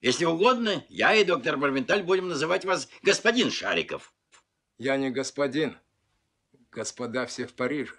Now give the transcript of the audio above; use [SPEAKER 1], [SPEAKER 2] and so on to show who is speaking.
[SPEAKER 1] Если угодно, я и доктор Барменталь будем называть вас господин Шариков. Я не господин. Господа все в Париже.